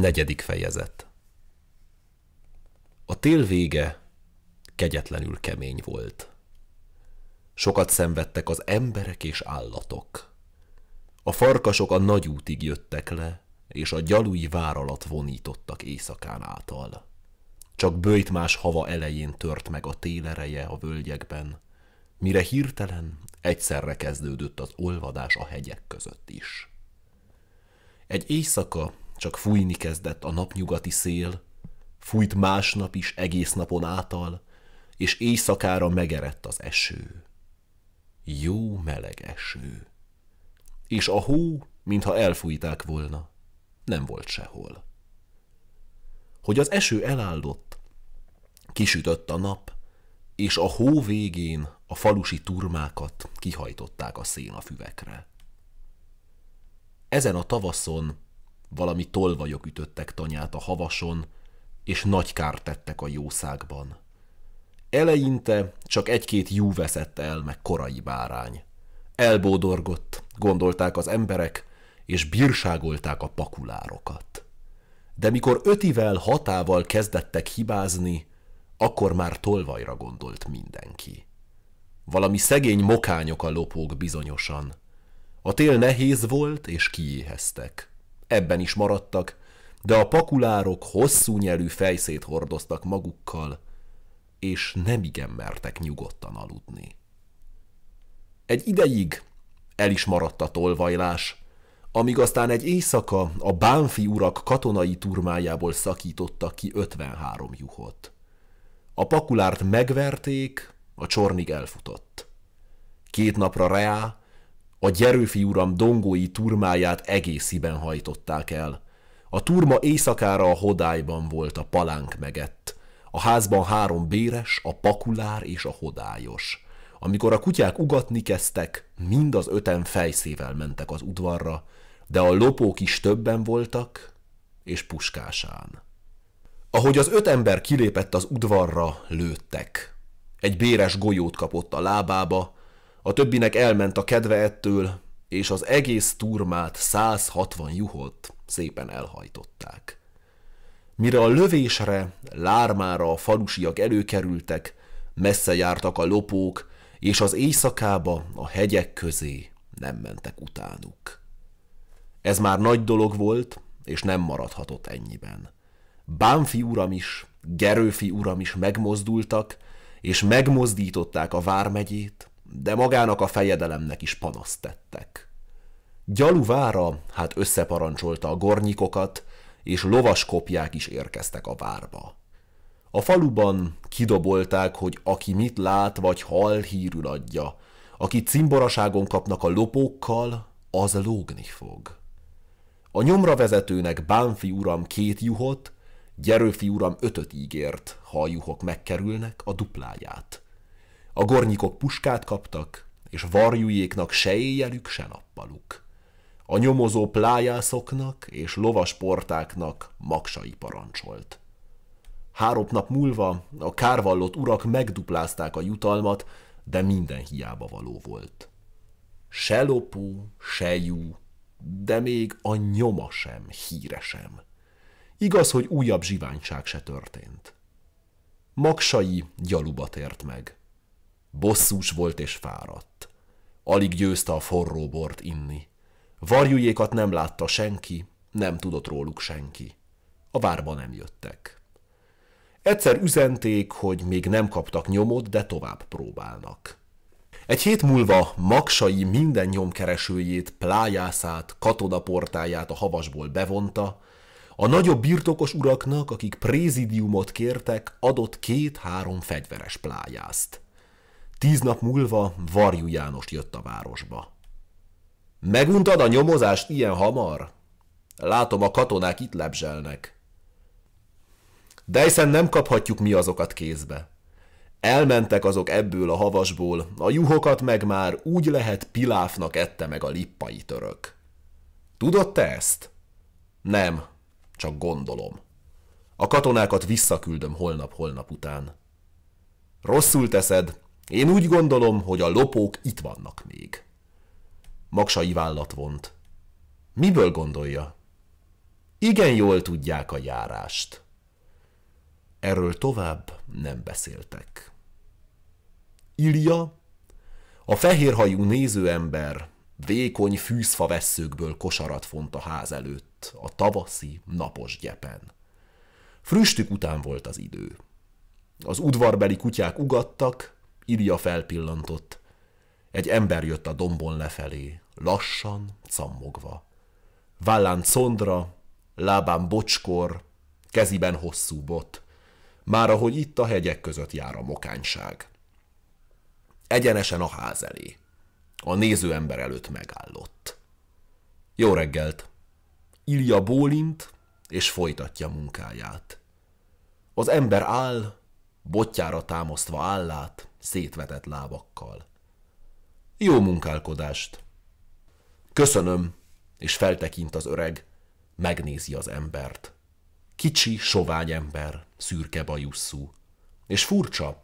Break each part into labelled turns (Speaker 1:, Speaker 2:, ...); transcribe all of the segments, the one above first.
Speaker 1: Negyedik fejezet A tél vége kegyetlenül kemény volt. Sokat szenvedtek az emberek és állatok. A farkasok a nagyútig jöttek le, és a gyalúi vár alatt vonítottak éjszakán által. Csak bőjtmás hava elején tört meg a télereje a völgyekben, mire hirtelen egyszerre kezdődött az olvadás a hegyek között is. Egy éjszaka csak fújni kezdett a napnyugati szél, fújt másnap is egész napon átal, és éjszakára megerett az eső. Jó meleg eső. És a hó, mintha elfújták volna, nem volt sehol. Hogy az eső elállott, kisütött a nap, és a hó végén a falusi turmákat kihajtották a szénafüvekre. Ezen a tavaszon valami tolvajok ütöttek tanyát a havason, és nagy kárt tettek a jószágban. Eleinte csak egy-két jú veszett el, meg korai bárány. Elbódorgott, gondolták az emberek, és bírságolták a pakulárokat. De mikor ötivel, hatával kezdettek hibázni, akkor már tolvajra gondolt mindenki. Valami szegény mokányok a lopók bizonyosan. A tél nehéz volt, és kiéheztek ebben is maradtak, de a pakulárok hosszú nyelű fejszét hordoztak magukkal, és nem igen mertek nyugodtan aludni. Egy ideig el is maradt a tolvajlás, amíg aztán egy éjszaka a bánfi urak katonai turmájából szakítottak ki 53 juhot. A pakulárt megverték, a csornig elfutott. Két napra Reá, a gyerőfi uram dongói turmáját egésziben hajtották el. A turma éjszakára a hodályban volt, a palánk megett. A házban három béres, a pakulár és a hodályos. Amikor a kutyák ugatni kezdtek, mind az öten fejszével mentek az udvarra, de a lopók is többen voltak, és puskásán. Ahogy az öt ember kilépett az udvarra, lőttek. Egy béres golyót kapott a lábába, a többinek elment a kedve ettől, és az egész turmát 160 juhot szépen elhajtották. Mire a lövésre, lármára a falusiak előkerültek, messze jártak a lopók, és az éjszakába a hegyek közé nem mentek utánuk. Ez már nagy dolog volt, és nem maradhatott ennyiben. Bánfi uram is, Gerőfi uram is megmozdultak, és megmozdították a vármegyét, de magának a fejedelemnek is panaszt tettek. Gyaluvára hát összeparancsolta a gornyikokat, és lovaskopják is érkeztek a várba. A faluban kidobolták, hogy aki mit lát vagy hal, hírül adja. Aki cimboraságon kapnak a lopókkal, az lógni fog. A nyomra vezetőnek Bánfi uram két juhot, Gyerőfi uram ötöt ígért, ha a juhok megkerülnek a dupláját. A gornyikok puskát kaptak, és varjújéknak se éjjelük, se nappaluk. A nyomozó plájászoknak és lovasportáknak magsai parancsolt. Három nap múlva a kárvallott urak megduplázták a jutalmat, de minden hiába való volt. Se lopó, se jú, de még a nyoma sem, híresem. sem. Igaz, hogy újabb zsiványság se történt. Magsai gyaluba tért meg – Bosszús volt és fáradt. Alig győzte a forró bort inni. Varjújékat nem látta senki, nem tudott róluk senki. A várba nem jöttek. Egyszer üzenték, hogy még nem kaptak nyomot, de tovább próbálnak. Egy hét múlva Maksai minden nyomkeresőjét, plájászát, katonaportáját a havasból bevonta, a nagyobb birtokos uraknak, akik prézidiumot kértek, adott két-három fegyveres plájászt. Tíz nap múlva Varjú János jött a városba. Meguntad a nyomozást ilyen hamar? Látom, a katonák itt lebzselnek. De hiszen nem kaphatjuk mi azokat kézbe. Elmentek azok ebből a havasból, a juhokat meg már úgy lehet piláfnak ette meg a lippai török. Tudod te ezt? Nem, csak gondolom. A katonákat visszaküldöm holnap-holnap után. Rosszul teszed, én úgy gondolom, hogy a lopók itt vannak még. Maksai vállat vont. Miből gondolja? Igen jól tudják a járást. Erről tovább nem beszéltek. Ilja, a fehérhajú nézőember vékony fűszfa vesszőkből kosarat font a ház előtt, a tavaszi, napos gyepen. Früstük után volt az idő. Az udvarbeli kutyák ugattak, Ilja felpillantott. Egy ember jött a dombon lefelé, lassan, cammogva. Vállán condra, lábán bocskor, keziben hosszú bot. Már ahogy itt a hegyek között jár a mokányság. Egyenesen a ház elé. A néző ember előtt megállott. Jó reggelt! Ilja bólint, és folytatja munkáját. Az ember áll, botjára támasztva állát, szétvetett lábakkal. Jó munkálkodást! Köszönöm, és feltekint az öreg, megnézi az embert. Kicsi, sovány ember, szürke bajusszú. És furcsa,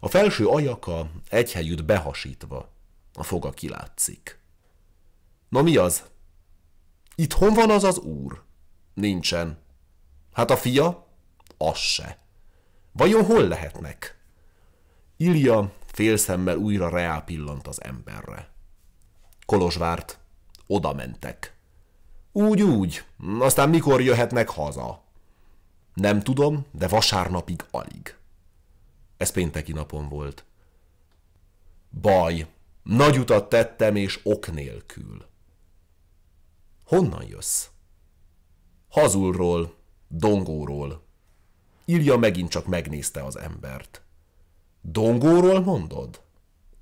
Speaker 1: a felső ajaka egyhelyütt behasítva, a foga kilátszik. Na mi az? Itthon van az az úr? Nincsen. Hát a fia? Az se. Vajon hol lehetnek? Ilja félszemmel újra reá az emberre. Kolozsvárt, oda mentek. Úgy, úgy, aztán mikor jöhetnek haza? Nem tudom, de vasárnapig alig. Ez pénteki napon volt. Baj, nagy utat tettem, és ok nélkül. Honnan jössz? Hazulról, dongóról. Ilja megint csak megnézte az embert. Dongóról mondod?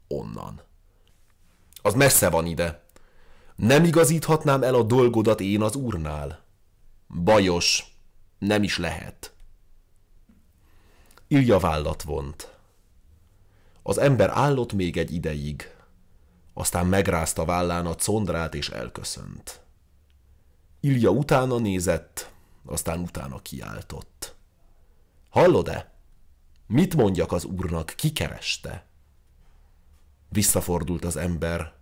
Speaker 1: Onnan. Az messze van ide. Nem igazíthatnám el a dolgodat én az úrnál? Bajos. Nem is lehet. Ilja vállat vont. Az ember állott még egy ideig, aztán megrázta vállán a condrát és elköszönt. Ilja utána nézett, aztán utána kiáltott. Hallod-e? Mit mondjak az úrnak, ki kereste? Visszafordult az ember.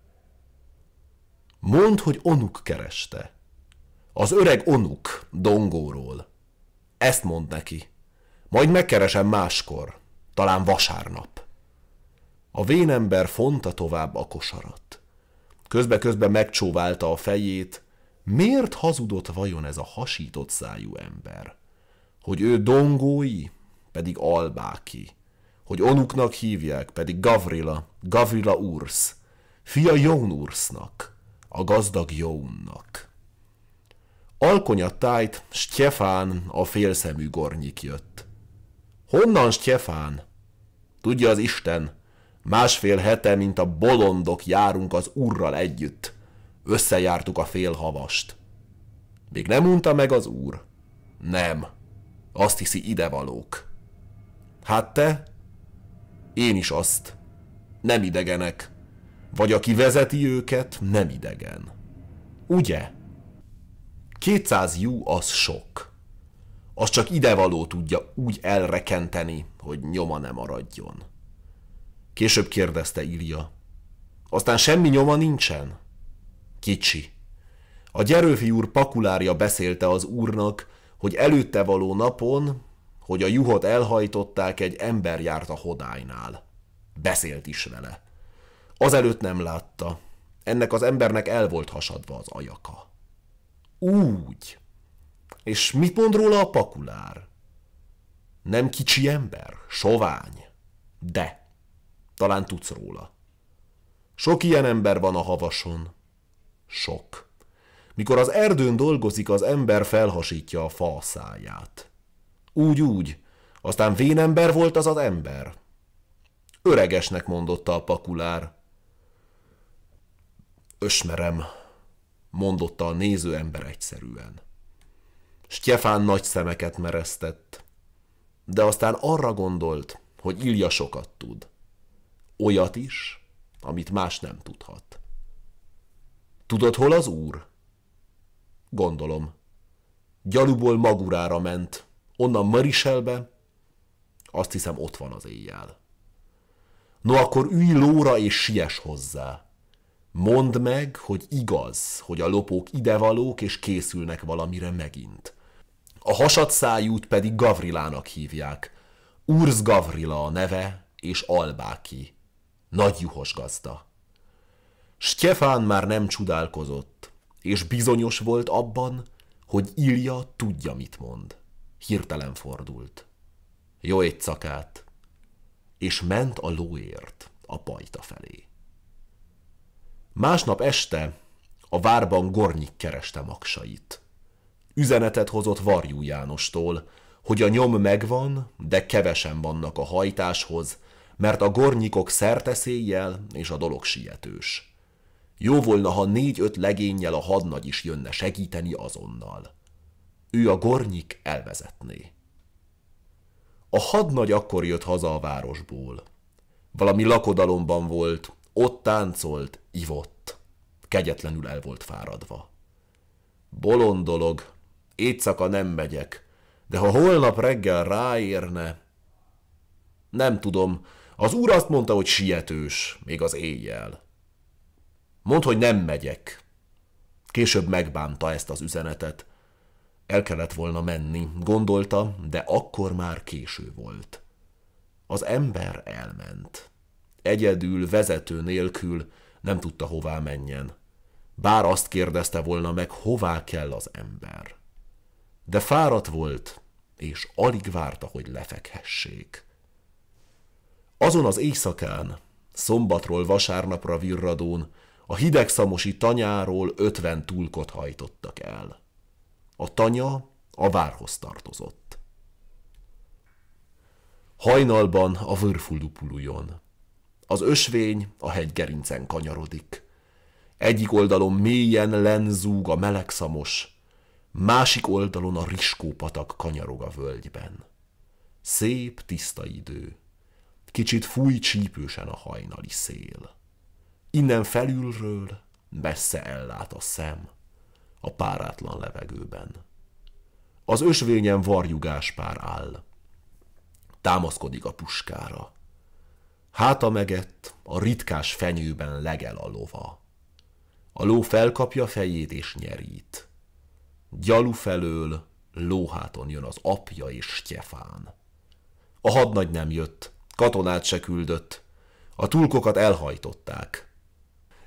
Speaker 1: Mondd, hogy onuk kereste. Az öreg onuk, dongóról. Ezt mond neki. Majd megkeresem máskor, talán vasárnap. A vénember fonta tovább a kosarat. Közbe-közbe megcsóválta a fejét. Miért hazudott vajon ez a hasított szájú ember? Hogy ő dongói, pedig Albáki. Hogy Onuknak hívják, pedig Gavrila, Gavrila Urs, fia Jón Ursnak, a gazdag Jónnak. Alkonyattájt Stefán a félszemű gornyik jött. Honnan Stefán? Tudja az Isten, másfél hete, mint a bolondok járunk az urral együtt. Összejártuk a félhavast. Még nem unta meg az úr? Nem. Azt hiszi idevalók. Hát te? Én is azt. Nem idegenek. Vagy aki vezeti őket, nem idegen. Ugye? 200 jú az sok. Az csak idevaló tudja úgy elrekenteni, hogy nyoma nem maradjon. Később kérdezte Ilja. Aztán semmi nyoma nincsen? Kicsi. A gyerőfi úr pakulárja beszélte az úrnak, hogy előtte való napon hogy a juhot elhajtották egy ember járt a hodájnál. Beszélt is vele. Azelőtt nem látta. Ennek az embernek el volt hasadva az ajaka. Úgy. És mit mond róla a pakulár? Nem kicsi ember, sovány. De. Talán tudsz róla. Sok ilyen ember van a havason. Sok. Mikor az erdőn dolgozik, az ember felhasítja a fa száját. Úgy-úgy. Aztán vénember volt az az ember. Öregesnek mondotta a pakulár. Ösmerem, mondotta a néző ember egyszerűen. Stefán nagy szemeket mereztett, de aztán arra gondolt, hogy Ilja sokat tud. Olyat is, amit más nem tudhat. Tudod, hol az úr? Gondolom. Gyaluból magurára ment, onnan Mariselbe, azt hiszem ott van az éjjel. No akkor ülj lóra és siess hozzá. Mondd meg, hogy igaz, hogy a lopók idevalók és készülnek valamire megint. A hasad szájút pedig Gavrilának hívják. Urz Gavrila a neve, és Albáki. Nagy juhos gazda. Stefán már nem csodálkozott, és bizonyos volt abban, hogy Ilja tudja, mit mond hirtelen fordult. Jó éjszakát! És ment a lóért a pajta felé. Másnap este a várban Gornyik kereste maksait. Üzenetet hozott Varjú Jánostól, hogy a nyom megvan, de kevesen vannak a hajtáshoz, mert a gornyikok szerteszéjjel és a dolog sietős. Jó volna, ha négy-öt legényjel a hadnagy is jönne segíteni azonnal ő a gornyik elvezetné. A hadnagy akkor jött haza a városból. Valami lakodalomban volt, ott táncolt, ivott. Kegyetlenül el volt fáradva. Bolond dolog, éjszaka nem megyek, de ha holnap reggel ráérne... Nem tudom, az úr azt mondta, hogy sietős, még az éjjel. Mond, hogy nem megyek. Később megbánta ezt az üzenetet, el kellett volna menni, gondolta, de akkor már késő volt. Az ember elment. Egyedül, vezető nélkül nem tudta hová menjen. Bár azt kérdezte volna meg, hová kell az ember. De fáradt volt, és alig várta, hogy lefekhessék. Azon az éjszakán, szombatról vasárnapra virradón, a szamosi tanyáról ötven túlkot hajtottak el. A tanya a várhoz tartozott. Hajnalban a vörfulupulujon. Az ösvény a hegygerincen kanyarodik. Egyik oldalon mélyen lenzúg a melegszamos, másik oldalon a riskópatak kanyarog a völgyben. Szép, tiszta idő. Kicsit fúj csípősen a hajnali szél. Innen felülről messze ellát a szem a párátlan levegőben. Az ösvényen pár áll. Támaszkodik a puskára. Háta megett, a ritkás fenyőben legel a lova. A ló felkapja fejét és nyerít. Gyalú felől lóháton jön az apja és Stefán. A hadnagy nem jött, katonát se küldött, a tulkokat elhajtották.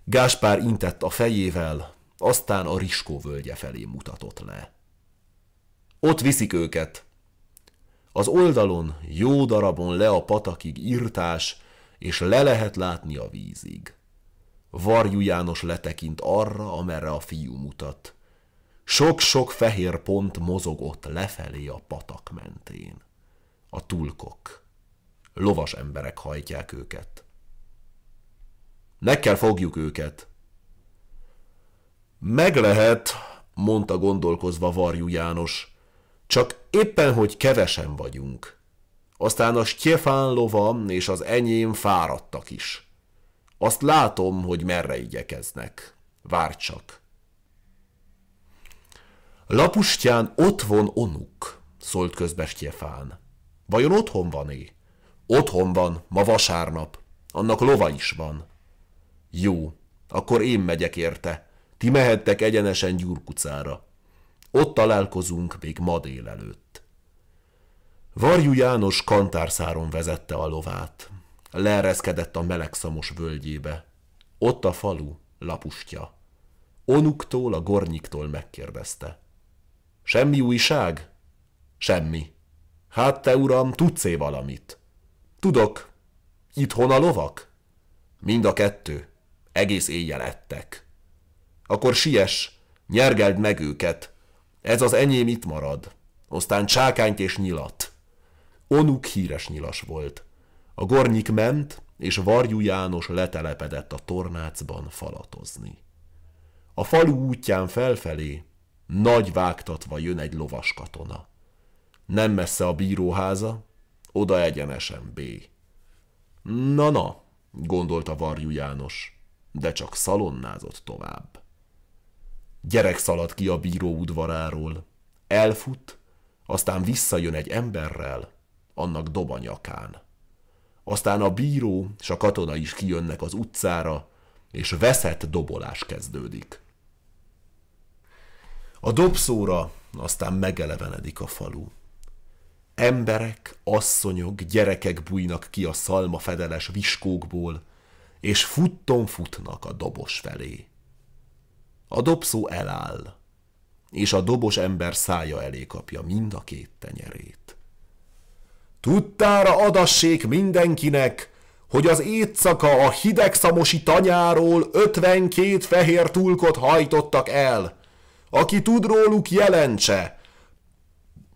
Speaker 1: Gáspár intett a fejével, aztán a Riskó völgye felé mutatott le. Ott viszik őket. Az oldalon jó darabon le a patakig írtás, és le lehet látni a vízig. Varjú János letekint arra, amerre a fiú mutat. Sok-sok fehér pont mozogott lefelé a patak mentén. A tulkok. Lovas emberek hajtják őket. Meg kell fogjuk őket, meg lehet, mondta gondolkozva Varjú János. Csak éppen, hogy kevesen vagyunk. Aztán a Stjefán lova és az enyém fáradtak is. Azt látom, hogy merre igyekeznek. Vár csak. Lapustyán ott van onuk, szólt közbe Stjefán. Vajon otthon van-é? Otthon van, ma vasárnap. Annak lova is van. Jó, akkor én megyek érte, ti mehettek egyenesen Gyurkucára. Ott találkozunk még ma délelőtt. Varjú János kantárszáron vezette a lovát. Leereszkedett a melegszamos völgyébe. Ott a falu, lapustja. Onuktól, a gornyiktól megkérdezte. Semmi újság? Semmi. Hát te, uram, tudsz-e valamit? Tudok. Itthon a lovak? Mind a kettő. Egész éjjel ettek. Akkor siess, nyergeld meg őket. Ez az enyém itt marad. Aztán csákányt és nyilat. Onuk híres nyilas volt. A gornyik ment, és Varjú János letelepedett a tornácban falatozni. A falu útján felfelé nagy vágtatva jön egy lovas katona. Nem messze a bíróháza, oda egyenesen B. Na-na, gondolta Varjú János, de csak szalonnázott tovább. Gyerek szalad ki a bíró udvaráról. Elfut, aztán visszajön egy emberrel, annak dob a nyakán. Aztán a bíró és a katona is kijönnek az utcára, és veszett dobolás kezdődik. A dobszóra aztán megelevenedik a falu. Emberek, asszonyok, gyerekek bújnak ki a szalmafedeles viskókból, és futton futnak a dobos felé. A dobszó eláll, és a dobos ember szája elé kapja mind a két tenyerét. Tudtára adassék mindenkinek, hogy az éjszaka a hidegszamosi tanyáról 52 fehér tulkot hajtottak el. Aki tud róluk, jelentse.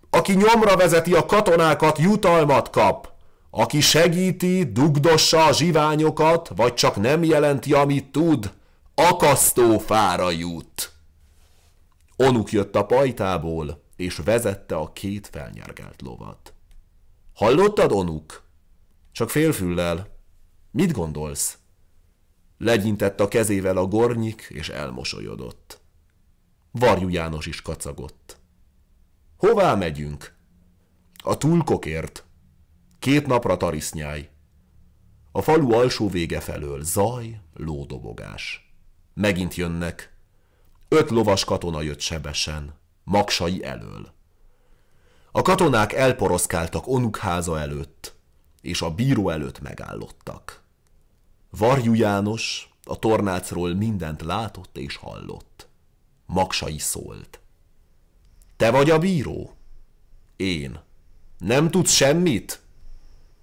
Speaker 1: Aki nyomra vezeti a katonákat, jutalmat kap. Aki segíti, dugdossa a zsiványokat, vagy csak nem jelenti, amit tud – akasztófára jut. Onuk jött a pajtából, és vezette a két felnyergelt lovat. Hallottad, Onuk? Csak félfüllel. Mit gondolsz? Legyintett a kezével a gornyik, és elmosolyodott. Varjú János is kacagott. Hová megyünk? A túlkokért. Két napra tarisznyáj. A falu alsó vége felől zaj, lódobogás. Megint jönnek. Öt lovas katona jött sebesen, magsai elől. A katonák elporoszkáltak Onuk háza előtt, és a bíró előtt megállottak. Varjú János a tornácról mindent látott és hallott. Magsai szólt. Te vagy a bíró? Én. Nem tudsz semmit?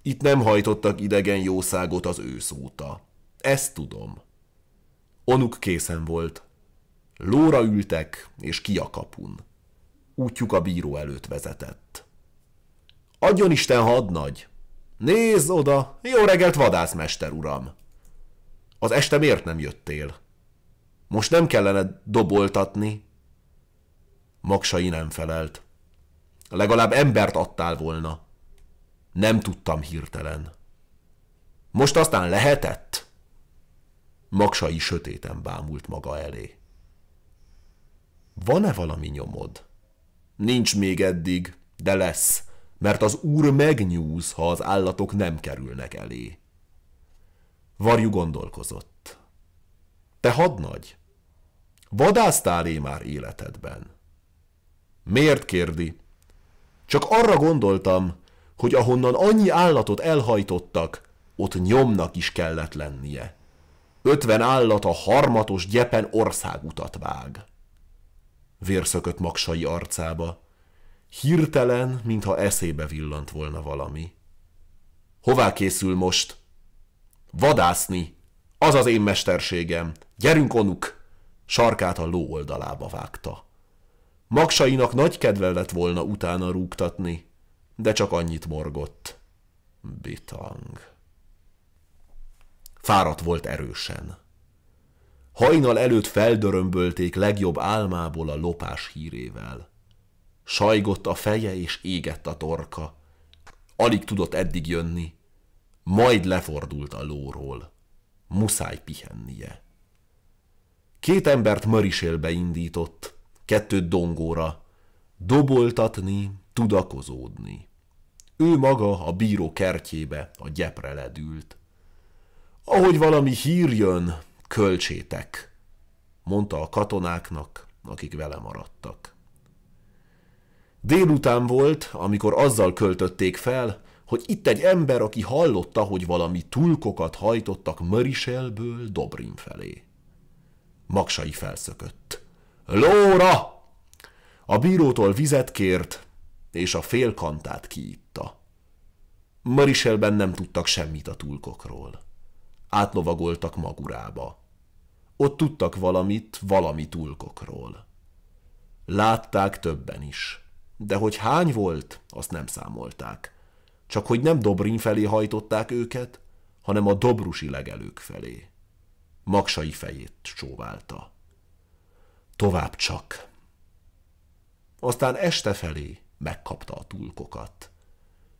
Speaker 1: Itt nem hajtottak idegen jószágot az ősz óta. Ezt tudom. Onuk készen volt. Lóra ültek, és ki a kapun. Útjuk a bíró előtt vezetett. Adjon Isten hadnagy! Nézz oda! Jó reggelt, vadászmester uram! Az este miért nem jöttél? Most nem kellene doboltatni? Maksai nem felelt. Legalább embert adtál volna. Nem tudtam hirtelen. Most aztán lehetett? Maksai sötéten bámult maga elé. Van-e valami nyomod? Nincs még eddig, de lesz, mert az úr megnyúz, ha az állatok nem kerülnek elé. Varjú gondolkozott. Te hadnagy, vadásztál-é már életedben? Miért kérdi? Csak arra gondoltam, hogy ahonnan annyi állatot elhajtottak, ott nyomnak is kellett lennie. 50 állat a harmatos gyepen országutat vág. Vérszökött magsai arcába. Hirtelen, mintha eszébe villant volna valami. Hová készül most? Vadászni! Az az én mesterségem! Gyerünk, onuk! Sarkát a ló oldalába vágta. Magsainak nagy kedve lett volna utána rúgtatni, de csak annyit morgott. Bitang. Fáradt volt erősen. Hajnal előtt feldörömbölték legjobb álmából a lopás hírével. Sajgott a feje és égett a torka. Alig tudott eddig jönni, majd lefordult a lóról. Muszáj pihennie. Két embert Marisélbe indított, kettőt dongóra, doboltatni, tudakozódni. Ő maga a bíró kertjébe, a gyepre ledült. Ahogy valami hír jön, költsétek, mondta a katonáknak, akik vele maradtak. Délután volt, amikor azzal költötték fel, hogy itt egy ember, aki hallotta, hogy valami tulkokat hajtottak Mariselből Dobrin felé. Maksai felszökött. Lóra! A bírótól vizet kért, és a félkantát kiitta. Mariselben nem tudtak semmit a tulkokról átlovagoltak magurába. Ott tudtak valamit valami tulkokról. Látták többen is, de hogy hány volt, azt nem számolták. Csak hogy nem Dobrin felé hajtották őket, hanem a dobrusi legelők felé. Maksai fejét csóválta. Tovább csak. Aztán este felé megkapta a tulkokat.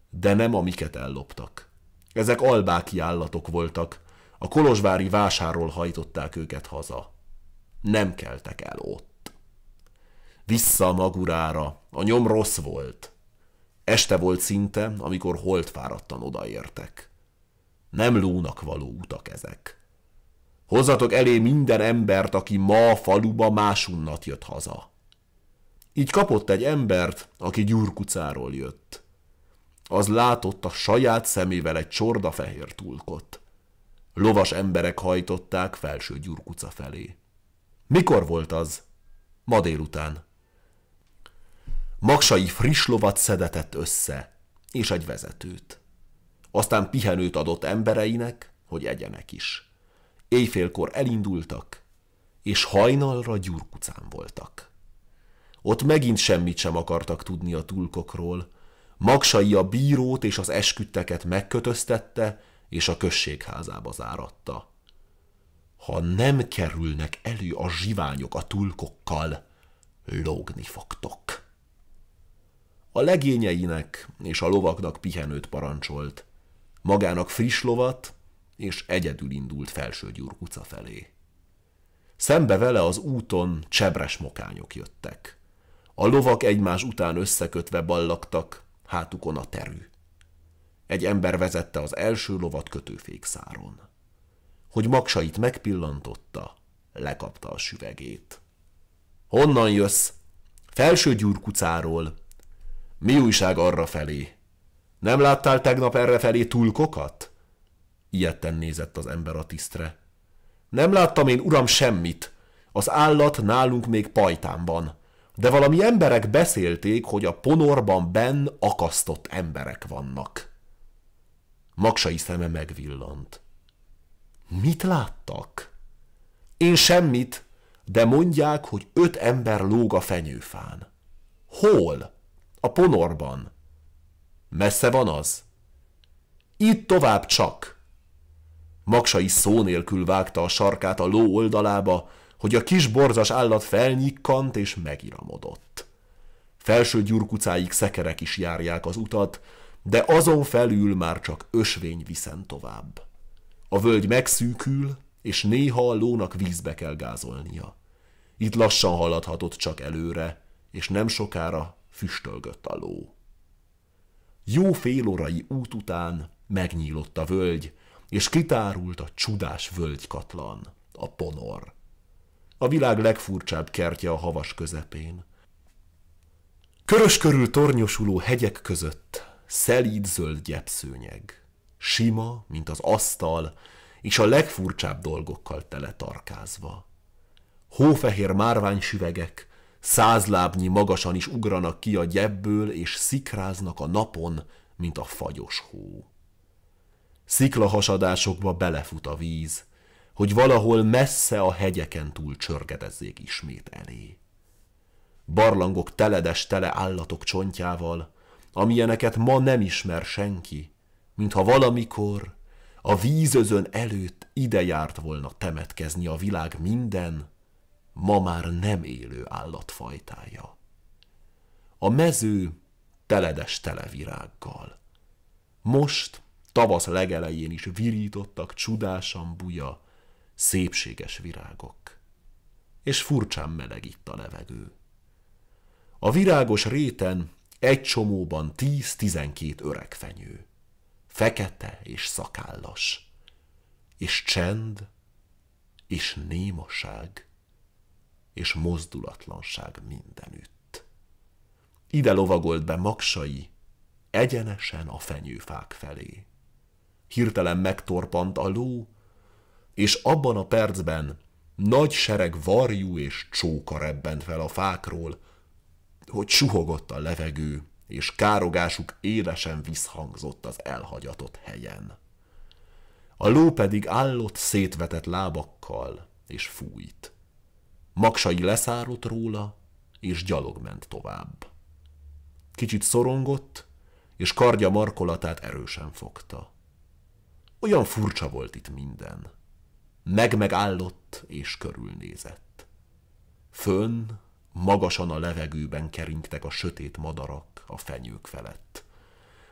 Speaker 1: De nem amiket elloptak. Ezek albáki állatok voltak, a kolozsvári vásárról hajtották őket haza. Nem keltek el ott. Vissza a magurára, a nyom rossz volt. Este volt szinte, amikor holtfáradtan odaértek. Nem lónak való utak ezek. Hozzatok elé minden embert, aki ma a faluba másunnat jött haza. Így kapott egy embert, aki Gyurkucáról jött. Az látott a saját szemével egy csorda fehér tulkot. Lovas emberek hajtották felső gyurkuca felé. Mikor volt az? Ma délután. Maksai friss lovat szedetett össze, és egy vezetőt. Aztán pihenőt adott embereinek, hogy egyenek is. Éjfélkor elindultak, és hajnalra gyurkucán voltak. Ott megint semmit sem akartak tudni a tulkokról. Maksai a bírót és az esküdteket megkötöztette, és a községházába záratta. Ha nem kerülnek elő a zsiványok a tulkokkal, lógni fogtok. A legényeinek és a lovaknak pihenőt parancsolt, magának friss lovat, és egyedül indult gyúr utca felé. Szembe vele az úton csebres mokányok jöttek. A lovak egymás után összekötve ballaktak, hátukon a terű. Egy ember vezette az első lovat kötőfékszáron. Hogy magsait megpillantotta, lekapta a süvegét. Honnan jössz? Felső gyurkucáról. Mi újság arra felé? Nem láttál tegnap erre felé tulkokat? Ilyetten nézett az ember a tisztre. Nem láttam én, uram, semmit. Az állat nálunk még pajtán van. De valami emberek beszélték, hogy a ponorban benn akasztott emberek vannak. Maksai szeme megvillant. Mit láttak? Én semmit, de mondják, hogy öt ember lóg a fenyőfán. Hol? A ponorban. Messze van az? Itt tovább csak. Maksai szó nélkül vágta a sarkát a ló oldalába, hogy a kis borzas állat felnyikkant és megiramodott. Felső gyurkucáig szekerek is járják az utat, de azon felül már csak ösvény viszen tovább. A völgy megszűkül, és néha a lónak vízbe kell gázolnia. Itt lassan haladhatott csak előre, és nem sokára füstölgött a ló. Jó félorai út után megnyílott a völgy, és kitárult a csudás völgykatlan, a ponor. A világ legfurcsább kertje a havas közepén. Körös körül tornyosuló hegyek között szelíd zöld gyepszőnyeg, sima, mint az asztal, és a legfurcsább dolgokkal tele tarkázva. Hófehér márványsüvegek, százlábnyi magasan is ugranak ki a gyebből, és szikráznak a napon, mint a fagyos hó. Sziklahasadásokba belefut a víz, hogy valahol messze a hegyeken túl csörgedezzék ismét elé. Barlangok teledes tele állatok csontjával, amilyeneket ma nem ismer senki, mintha valamikor a vízözön előtt ide járt volna temetkezni a világ minden, ma már nem élő állatfajtája. A mező teledes televirággal. Most, tavasz legelején is virítottak csodásan buja, szépséges virágok. És furcsán meleg itt a levegő. A virágos réten egy csomóban 10-12 fenyő, fekete és szakállas, és csend, és némaság, és mozdulatlanság mindenütt. Ide lovagolt be magsai, egyenesen a fenyőfák felé. Hirtelen megtorpant a ló, és abban a percben nagy sereg varjú és csóka rebbent fel a fákról, hogy suhogott a levegő, és károgásuk élesen visszhangzott az elhagyatott helyen. A ló pedig állott szétvetett lábakkal, és fújt. Maksai leszárott róla, és gyalog ment tovább. Kicsit szorongott, és kardja markolatát erősen fogta. Olyan furcsa volt itt minden. Meg-megállott, és körülnézett. Fönn, Magasan a levegőben keringtek a sötét madarak a fenyők felett.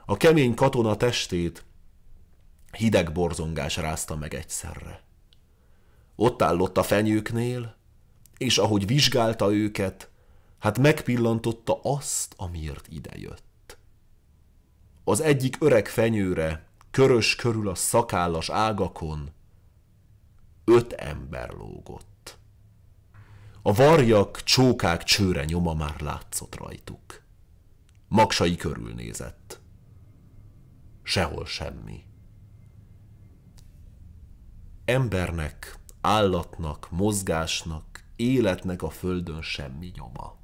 Speaker 1: A kemény katona testét hideg borzongás rázta meg egyszerre. Ott állott a fenyőknél, és ahogy vizsgálta őket, hát megpillantotta azt, amiért idejött. Az egyik öreg fenyőre, körös körül a szakállas ágakon, öt ember lógott. A varjak, csókák csőre nyoma már látszott rajtuk. Magsai körülnézett. Sehol semmi. Embernek, állatnak, mozgásnak, életnek a földön semmi nyoma.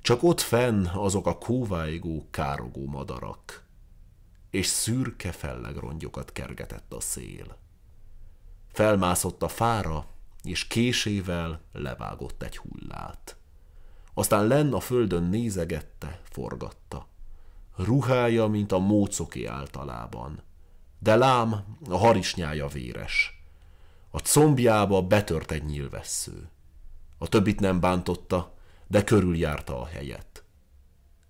Speaker 1: Csak ott fenn azok a kóváigó, károgó madarak, és szürke fellegrongyokat kergetett a szél. Felmászott a fára, és késével levágott egy hullát. Aztán lenn a földön nézegette, forgatta. Ruhája, mint a mócoké általában. De lám, a harisnyája véres. A combjába betört egy nyilvessző. A többit nem bántotta, de körüljárta a helyet.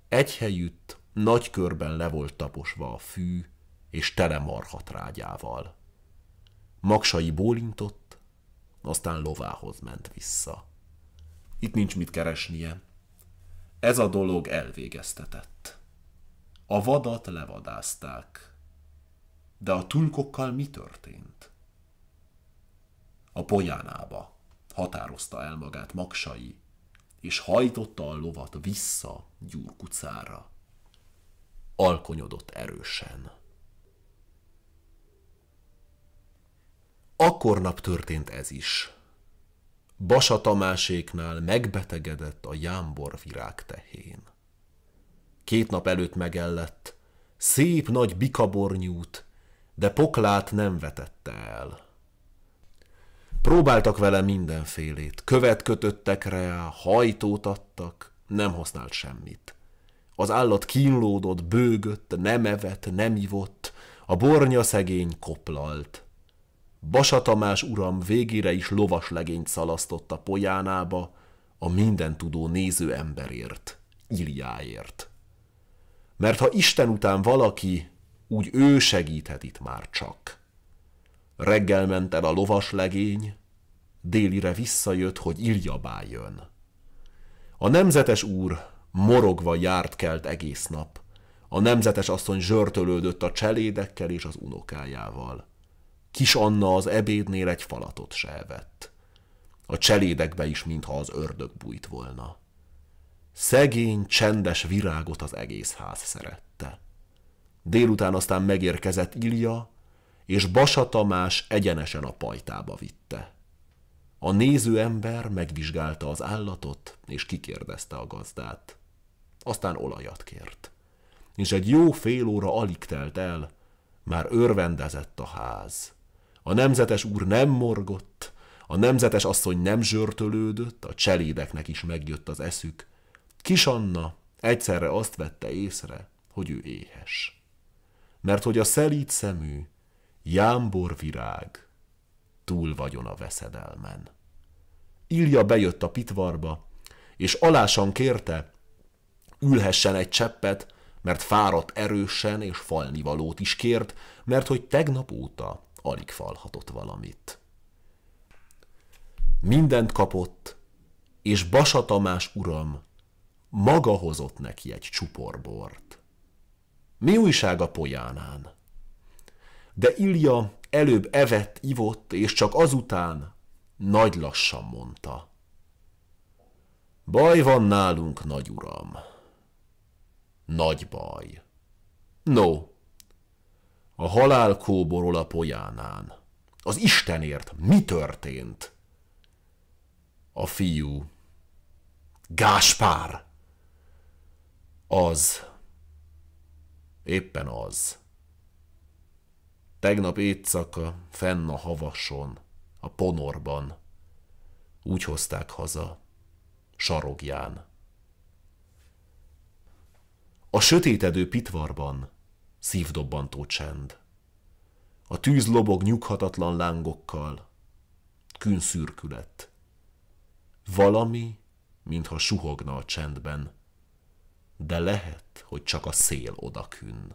Speaker 1: Egy helyütt nagy körben le volt taposva a fű, és tele marhatrágyával. Maksai bólintott, aztán lovához ment vissza. Itt nincs mit keresnie. Ez a dolog elvégeztetett. A vadat levadázták. De a tulkokkal mi történt? A polyánába határozta el magát Maksai, és hajtotta a lovat vissza Gyurkucára. Alkonyodott erősen. akkornap történt ez is. Basa Tamáséknál megbetegedett a jámbor virág tehén. Két nap előtt megellett, szép nagy bikabornyút, de poklát nem vetette el. Próbáltak vele mindenfélét, követ kötöttek rá, hajtót adtak, nem használt semmit. Az állat kínlódott, bőgött, nem evett, nem ivott, a bornya szegény koplalt – Basa Tamás uram végére is lovaslegényt szalasztott a pojánába a mindentudó néző emberért, Iliáért. Mert ha Isten után valaki, úgy ő segíthet itt már csak. Reggel ment el a lovaslegény, délire visszajött, hogy Iljabá jön. A nemzetes úr morogva járt kelt egész nap. A nemzetes asszony zsörtölődött a cselédekkel és az unokájával. Kis Anna az ebédnél egy falatot se evett. A cselédekbe is, mintha az ördög bújt volna. Szegény, csendes virágot az egész ház szerette. Délután aztán megérkezett Ilja, és Basa Tamás egyenesen a pajtába vitte. A néző ember megvizsgálta az állatot, és kikérdezte a gazdát. Aztán olajat kért. És egy jó fél óra alig telt el, már örvendezett a ház. A nemzetes úr nem morgott, a nemzetes asszony nem zsörtölődött, a cselédeknek is megjött az eszük. Kis Anna egyszerre azt vette észre, hogy ő éhes. Mert hogy a szelíd szemű, jámbor virág túl vagyon a veszedelmen. Ilja bejött a pitvarba, és alásan kérte, ülhessen egy cseppet, mert fáradt erősen, és falnivalót is kért, mert hogy tegnap óta alig falhatott valamit. Mindent kapott, és Basa Tamás uram maga hozott neki egy csuporbort. Mi újság a polyánán? De Ilja előbb evett, ivott, és csak azután nagy lassan mondta. Baj van nálunk, nagy uram. Nagy baj. No, a halálkóborol a polyánán. Az Istenért mi történt? A fiú. Gáspár. Az. Éppen az. Tegnap éjszaka, fenn a havason, a ponorban. Úgy hozták haza, sarogján. A sötétedő pitvarban szívdobbantó csend. A tűz lobog nyughatatlan lángokkal, künszürkület. Valami, mintha suhogna a csendben, de lehet, hogy csak a szél odakünn.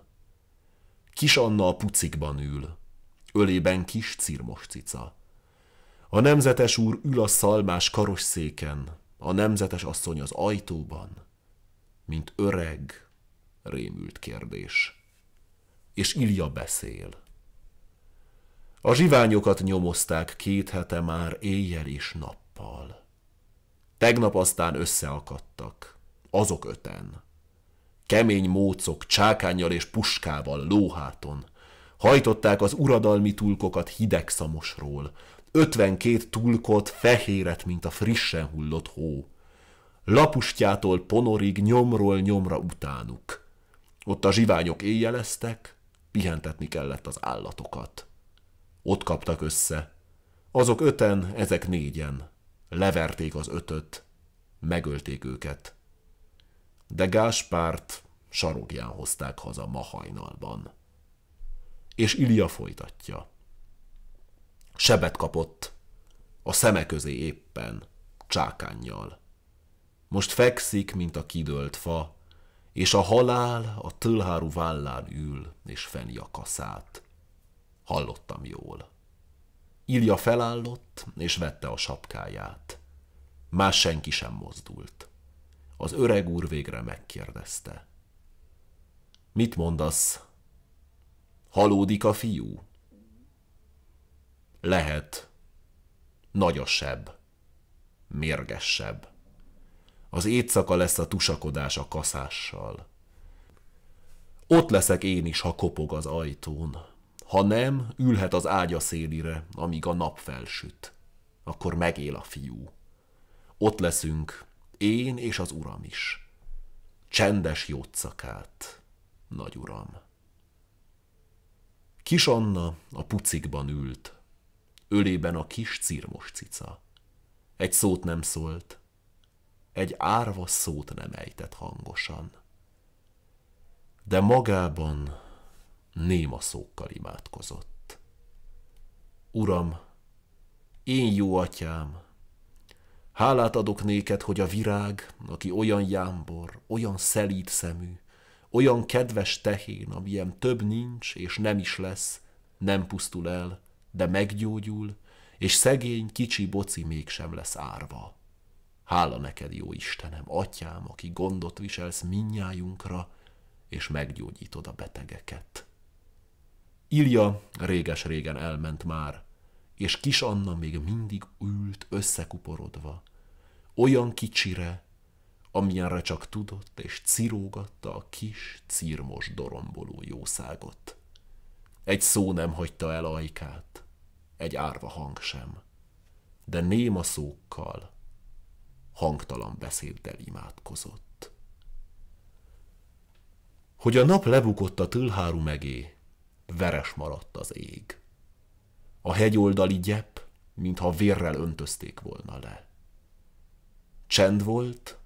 Speaker 1: Kis Anna a pucikban ül, ölében kis cirmos cica. A nemzetes úr ül a szalmás karosszéken, a nemzetes asszony az ajtóban, mint öreg, rémült kérdés és Ilja beszél. A zsiványokat nyomozták két hete már éjjel és nappal. Tegnap aztán összeakadtak, azok öten. Kemény mócok csákányjal és puskával lóháton. Hajtották az uradalmi tulkokat hidegszamosról, Ötvenkét tulkot fehéret, mint a frissen hullott hó. Lapustjától ponorig nyomról nyomra utánuk. Ott a zsiványok éjjeleztek, pihentetni kellett az állatokat. Ott kaptak össze. Azok öten, ezek négyen. Leverték az ötöt, megölték őket. De Gáspárt sarogján hozták haza ma hajnalban. És Ilia folytatja. Sebet kapott, a szeme közé éppen, csákánnyal. Most fekszik, mint a kidőlt fa, és a halál a tölháru vállán ül, és fenni a kaszát. Hallottam jól. Ilja felállott, és vette a sapkáját. Más senki sem mozdult. Az öreg úr végre megkérdezte. Mit mondasz? Halódik a fiú? Lehet. Nagyosebb. Mérgesebb. Az éjszaka lesz a tusakodás a kaszással. Ott leszek én is, ha kopog az ajtón. Ha nem, ülhet az ágya szélire, amíg a nap felsüt. Akkor megél a fiú. Ott leszünk, én és az uram is. Csendes jótszakát, nagy uram. Kis Anna a pucikban ült, ölében a kis cirmos cica. Egy szót nem szólt, egy árva szót nem ejtett hangosan. De magában néma szókkal imádkozott. Uram, én jó atyám, hálát adok néked, hogy a virág, aki olyan jámbor, olyan szelíd szemű, olyan kedves tehén, amilyen több nincs és nem is lesz, nem pusztul el, de meggyógyul, és szegény kicsi boci mégsem lesz árva. Hála neked, jó Istenem, atyám, aki gondot viselsz minnyájunkra, és meggyógyítod a betegeket. Ilja réges-régen elment már, és kis Anna még mindig ült összekuporodva, olyan kicsire, amilyenre csak tudott, és cirógatta a kis, círmos doromboló jószágot. Egy szó nem hagyta el ajkát, egy árva hang sem, de néma szókkal, hangtalan beszéddel imádkozott. Hogy a nap lebukott a tülháru megé, veres maradt az ég. A hegyoldali gyep, mintha vérrel öntözték volna le. Csend volt,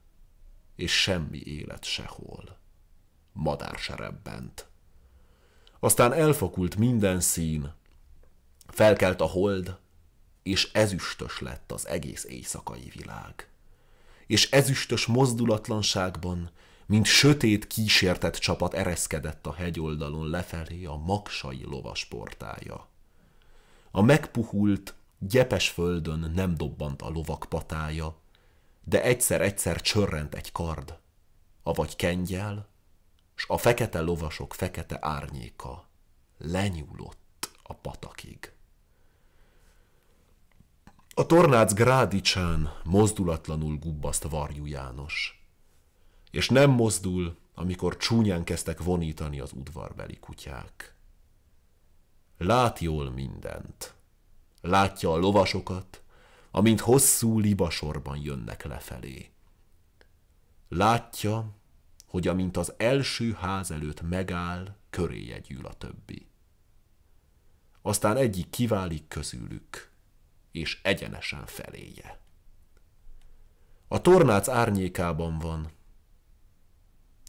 Speaker 1: és semmi élet sehol. Madár se rebbent. Aztán elfakult minden szín, felkelt a hold, és ezüstös lett az egész éjszakai világ és ezüstös mozdulatlanságban, mint sötét kísértett csapat ereszkedett a hegyoldalon lefelé a maksai lovasportája. A megpuhult, gyepes földön nem dobbant a lovak patája, de egyszer-egyszer csörrent egy kard, avagy kengyel, s a fekete lovasok fekete árnyéka lenyúlott a patakig. A tornác grádicsán mozdulatlanul gubbaszt Varjú János. És nem mozdul, amikor csúnyán kezdtek vonítani az udvarbeli kutyák. Lát jól mindent. Látja a lovasokat, amint hosszú libasorban jönnek lefelé. Látja, hogy amint az első ház előtt megáll, köréje gyűl a többi. Aztán egyik kiválik közülük – és egyenesen feléje. A tornác árnyékában van.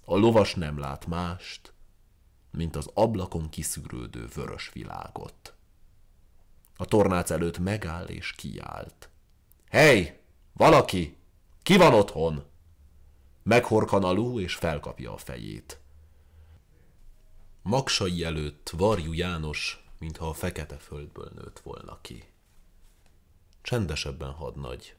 Speaker 1: A lovas nem lát mást, mint az ablakon kiszűrődő vörös világot. A tornác előtt megáll és kiállt. Hely! Valaki! Ki van otthon? Meghorkan a ló és felkapja a fejét. Maksai előtt Varjú János, mintha a fekete földből nőtt volna ki csendesebben hadnagy.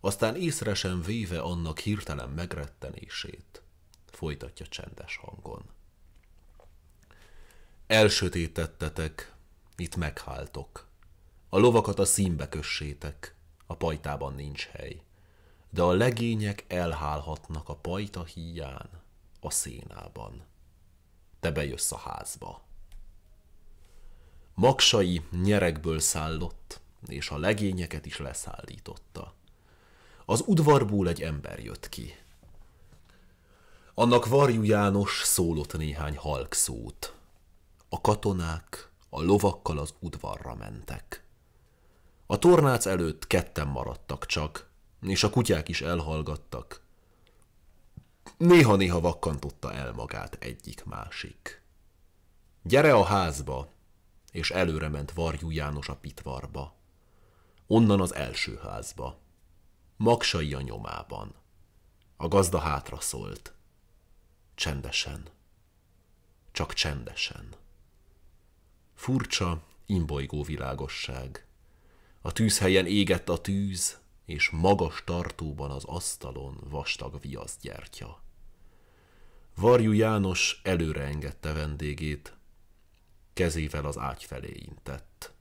Speaker 1: Aztán észre sem véve annak hirtelen megrettenését, folytatja csendes hangon. Elsötétettetek, itt megháltok. A lovakat a színbe kössétek, a pajtában nincs hely. De a legények elhálhatnak a pajta híján, a szénában. Te bejössz a házba. Maksai nyerekből szállott, és a legényeket is leszállította. Az udvarból egy ember jött ki. Annak Varjú János szólott néhány halk szót. A katonák a lovakkal az udvarra mentek. A tornác előtt ketten maradtak csak, és a kutyák is elhallgattak. Néha-néha vakkantotta el magát egyik-másik. Gyere a házba, és előre ment Varjú János a pitvarba onnan az első házba. Magsai a nyomában. A gazda hátra szólt. Csendesen. Csak csendesen. Furcsa, imbolygó világosság. A tűzhelyen égett a tűz, és magas tartóban az asztalon vastag viaszgyertya. Varjú János előre engedte vendégét, kezével az ágy felé intett.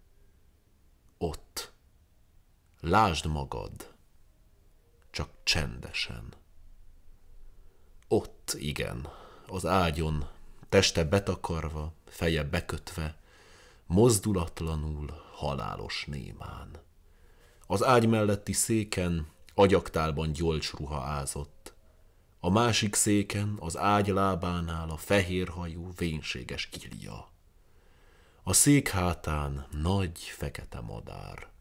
Speaker 1: Ott Lásd magad, csak csendesen. Ott igen, az ágyon, teste betakarva, feje bekötve, mozdulatlanul, halálos némán. Az ágy melletti széken agyaktálban gyolcs ruha ázott. A másik széken, az ágy lábánál a fehérhajú, vénséges kilia. A szék hátán nagy fekete madár.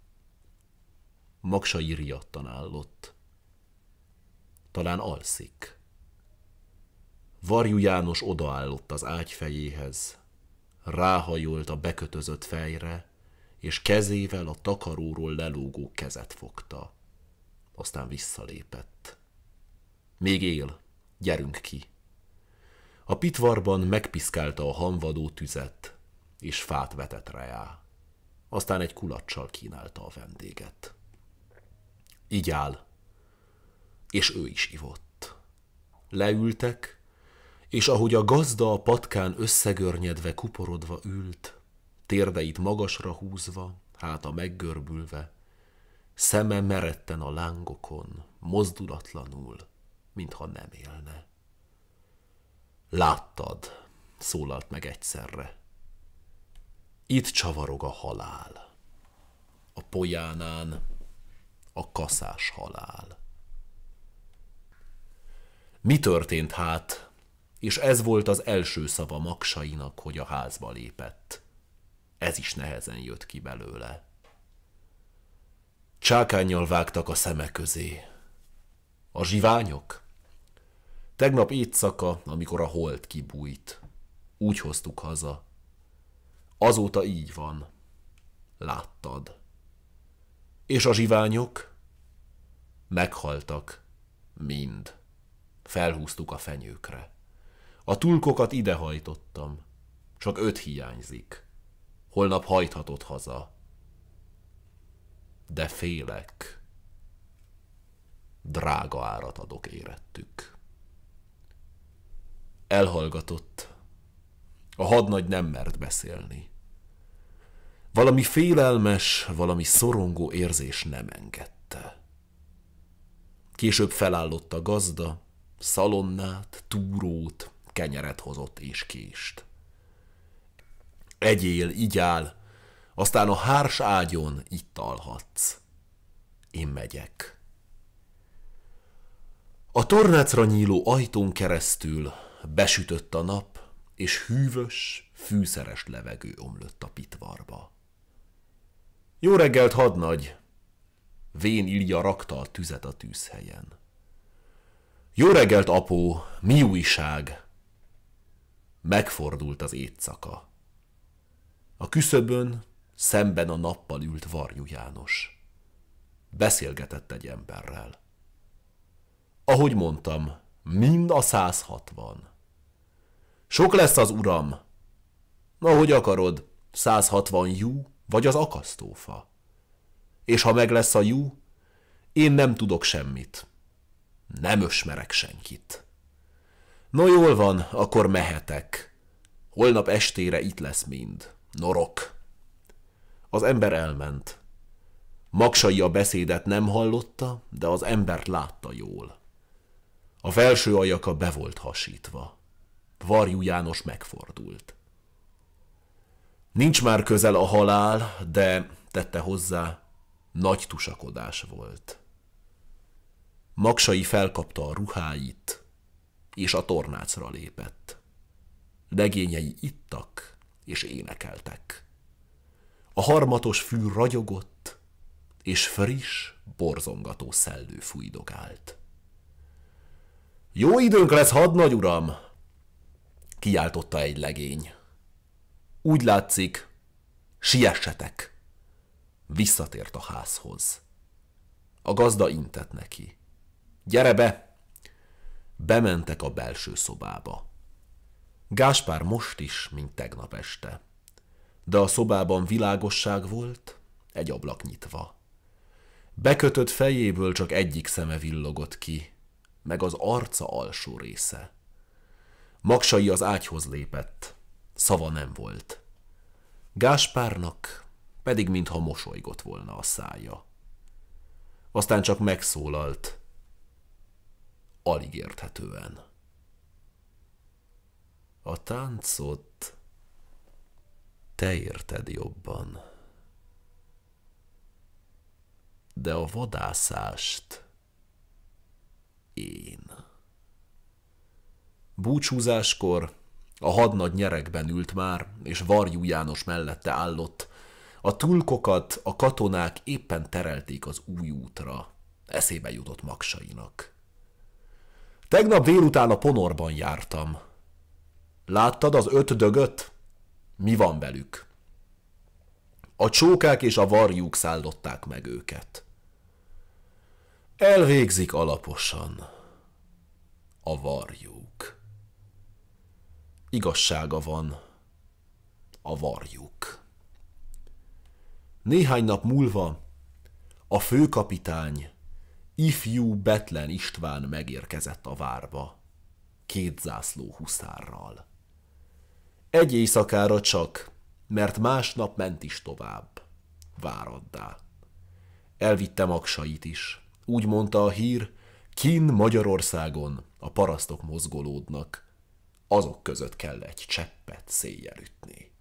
Speaker 1: Magsai riadtan állott. Talán alszik. Varjú János odaállott az ágy fejéhez, ráhajolt a bekötözött fejre, és kezével a takaróról lelógó kezet fogta. Aztán visszalépett. Még él, gyerünk ki! A pitvarban megpiszkálta a hamvadó tüzet, és fát vetett rá. Aztán egy kulacsal kínálta a vendéget. Így áll. És ő is ivott. Leültek, és ahogy a gazda a patkán összegörnyedve, kuporodva ült, térdeit magasra húzva, hát a meggörbülve, szeme meretten a lángokon, mozdulatlanul, mintha nem élne. Láttad, szólalt meg egyszerre. Itt csavarog a halál. A polyánán a kaszás halál. Mi történt hát? És ez volt az első szava maksainak, hogy a házba lépett. Ez is nehezen jött ki belőle. Csákányjal vágtak a szeme közé. A zsiványok? Tegnap éjszaka, amikor a hold kibújt. Úgy hoztuk haza. Azóta így van. Láttad. És a zsiványok? Meghaltak. Mind. Felhúztuk a fenyőkre. A tulkokat idehajtottam. Csak öt hiányzik. Holnap hajthatod haza. De félek. Drága árat adok érettük. Elhallgatott. A hadnagy nem mert beszélni. Valami félelmes, valami szorongó érzés nem engedte. Később felállott a gazda, szalonnát, túrót, kenyeret hozott és kést. Egyél, igyál, aztán a hárs ágyon itt alhatsz. Én megyek. A tornácra nyíló ajtón keresztül besütött a nap, és hűvös, fűszeres levegő omlott a pitvarba. Jó reggelt, hadnagy! Vén Ilja rakta a tüzet a tűzhelyen. Jó reggelt, apó! Mi újság? Megfordult az éjszaka. A küszöbön szemben a nappal ült Varjú János. Beszélgetett egy emberrel. Ahogy mondtam, mind a 160. Sok lesz az uram. Na, hogy akarod, 160 jú, vagy az akasztófa. És ha meg lesz a jó, én nem tudok semmit. Nem ösmerek senkit. No jól van, akkor mehetek. Holnap estére itt lesz mind. Norok. Az ember elment. Magsai a beszédet nem hallotta, de az embert látta jól. A felső ajaka be volt hasítva. Varjú János megfordult. Nincs már közel a halál, de tette hozzá, nagy tusakodás volt. Maksai felkapta a ruháit, és a tornácra lépett. Legényei ittak és énekeltek. A harmatos fű ragyogott, és friss, borzongató szellő fújdogált. Jó időnk lesz, hadnagy uram! kiáltotta egy legény. Úgy látszik, siessetek! Visszatért a házhoz. A gazda intett neki. Gyere be! Bementek a belső szobába. Gáspár most is, mint tegnap este. De a szobában világosság volt, egy ablak nyitva. Bekötött fejéből csak egyik szeme villogott ki, meg az arca alsó része. Maksai az ágyhoz lépett, Szava nem volt. Gáspárnak pedig mintha mosolygott volna a szája. Aztán csak megszólalt, alig érthetően. A táncot te érted jobban, de a vadászást én. Búcsúzáskor a hadnagy nyerekben ült már, és Varjú János mellette állott. A tulkokat a katonák éppen terelték az új útra. Eszébe jutott magsainak. Tegnap délután a ponorban jártam. Láttad az öt dögöt? Mi van velük? A csókák és a varjúk szállották meg őket. Elvégzik alaposan a varjú igazsága van, a varjuk. Néhány nap múlva a főkapitány, ifjú Betlen István megérkezett a várba, két zászló huszárral. Egy éjszakára csak, mert másnap ment is tovább, váraddá. Elvitte magsait is. Úgy mondta a hír, kin Magyarországon a parasztok mozgolódnak, azok között kell egy cseppet széjjel ütni.